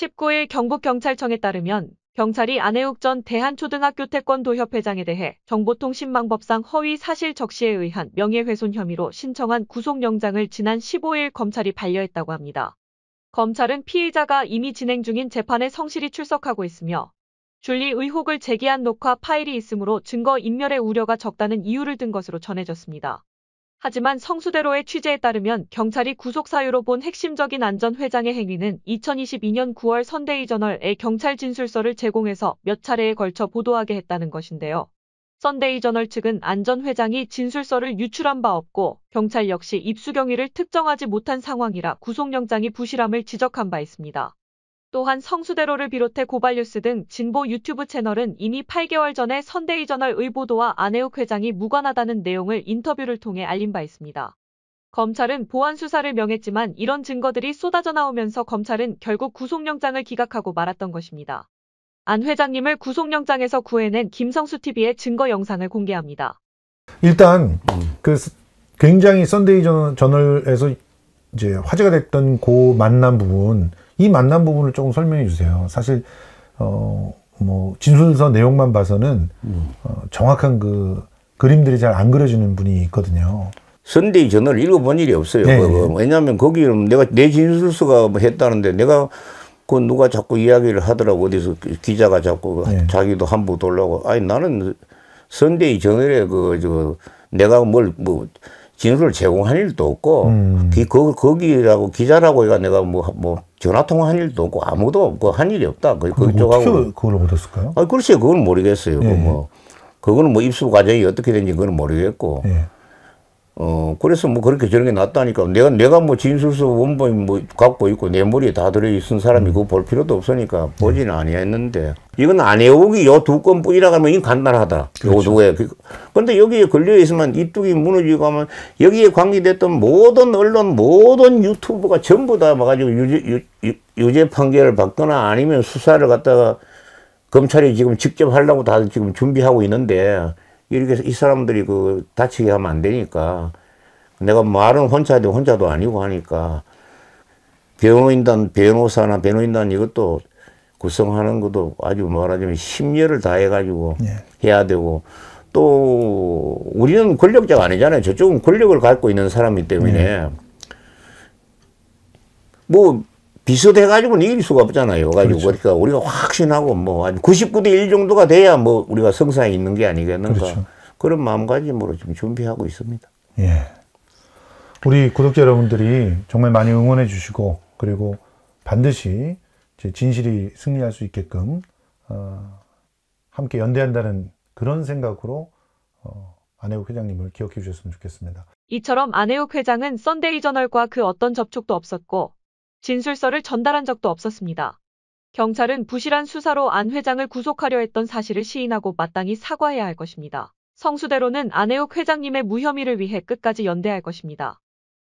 19일 경북경찰청에 따르면 경찰이 안혜욱 전 대한초등학교 태권도협회장에 대해 정보통신망법상 허위 사실 적시에 의한 명예훼손 혐의로 신청한 구속영장을 지난 15일 검찰이 반려했다고 합니다. 검찰은 피의자가 이미 진행 중인 재판에 성실히 출석하고 있으며 줄리 의혹을 제기한 녹화 파일이 있으므로 증거 인멸의 우려가 적다는 이유를 든 것으로 전해졌습니다. 하지만 성수대로의 취재에 따르면 경찰이 구속 사유로 본 핵심적인 안전 회장의 행위는 2022년 9월 선대위 저널에 경찰 진술서를 제공해서 몇 차례에 걸쳐 보도하게 했다는 것인데요. 선데이 저널 측은 안전 회장이 진술서를 유출한 바 없고 경찰 역시 입수 경위를 특정하지 못한 상황이라 구속영장이 부실함을 지적한 바 있습니다. 또한 성수대로를 비롯해 고발뉴스 등 진보 유튜브 채널은 이미 8개월 전에 선대이 저널 의보도와 안혜욱 회장이 무관하다는 내용을 인터뷰를 통해 알린 바 있습니다. 검찰은 보안 수사를 명했지만 이런 증거들이 쏟아져 나오면서 검찰은 결국 구속영장을 기각하고 말았던 것입니다. 안 회장님을 구속영장에서 구해낸 김성수TV의 증거 영상을 공개합니다. 일단 음. 그 굉장히 선데이 저널에서 이제 화제가 됐던 고만난 부분 이 만남 부분을 조금 설명해 주세요. 사실 어 뭐 진술서 내용만 봐서는 음. 어, 정확한 그 그림들이 잘 안 그려지는 분이 있거든요. 선대위 전화를 읽어본 일이 없어요. 네. 그, 왜냐하면 거기는 내가 내 진술서가 뭐 했다는데 내가 그 누가 자꾸 이야기를 하더라고 어디서 기자가 자꾸 그 네. 자기도 한부 돌라고 아니 나는 선대위 전화에 그 저 내가 뭘뭐 진술을 제공한 일도 없고 음. 거, 거기라고 기자라고 해가 내가 뭐뭐 뭐 전화 통화한 일도 없고 아무도 없고 한 일이 없다. 그, 그 쪽하고 그걸 못했을까요? 아 글쎄 그건 모르겠어요. 그 예. 그뭐 그거는 뭐 입수 과정이 어떻게 된지 그건 모르겠고. 예. 어, 그래서 뭐 그렇게 저런 게 났다니까. 내가, 내가 뭐 진술서 원본 뭐 갖고 있고 내 머리에 다 들어있은 사람이 그거 음. 볼 필요도 없으니까 음. 보진는 아니했는데. 야 이건 안 해오기 요 두건 뿐이라 고 하면 이건 간단하다. 그렇죠. 요 두에. 그, 근데 여기에 걸려있으면 이뚝이 무너지고 하면 여기에 관계됐던 모든 언론, 모든 유튜브가 전부 다 와가지고 유죄, 유, 유죄 판결을 받거나 아니면 수사를 갖다가 검찰이 지금 직접 하려고 다들 지금 준비하고 있는데 이렇게 이 사람들이 그 다치게 하면 안 되니까 내가 말은 혼자 해도 혼자도 아니고 하니까 변호인단, 변호사나 변호인단 이것도 구성하는 것도 아주 말하자면 심려를 다해가지고 예. 해야 되고 또 우리는 권력자가 아니잖아요. 저쪽은 권력을 갖고 있는 사람이기 때문에 예. 뭐 비슷해가지고 는 이길 수가 없잖아요. 가지고 그렇죠. 그러니까 우리가 확신하고 뭐한 99대 1 정도가 돼야 뭐 우리가 성사에 있는 게 아니겠는가. 그렇죠. 그런 마음가짐으로 지금 준비하고 있습니다. 예. 우리 구독자 여러분들이 정말 많이 응원해 주시고 그리고 반드시 진실이 승리할 수 있게끔 어, 함께 연대한다는 그런 생각으로 어, 안혜욱 회장님을 기억해 주셨으면 좋겠습니다. 이처럼 안혜욱 회장은 썬데이 저널과 그 어떤 접촉도 없었고 진술서를 전달한 적도 없었습니다. 경찰은 부실한 수사로 안 회장을 구속하려 했던 사실을 시인하고 마땅히 사과해야 할 것입니다. 성수대로는 안혜옥 회장님의 무혐의를 위해 끝까지 연대할 것입니다.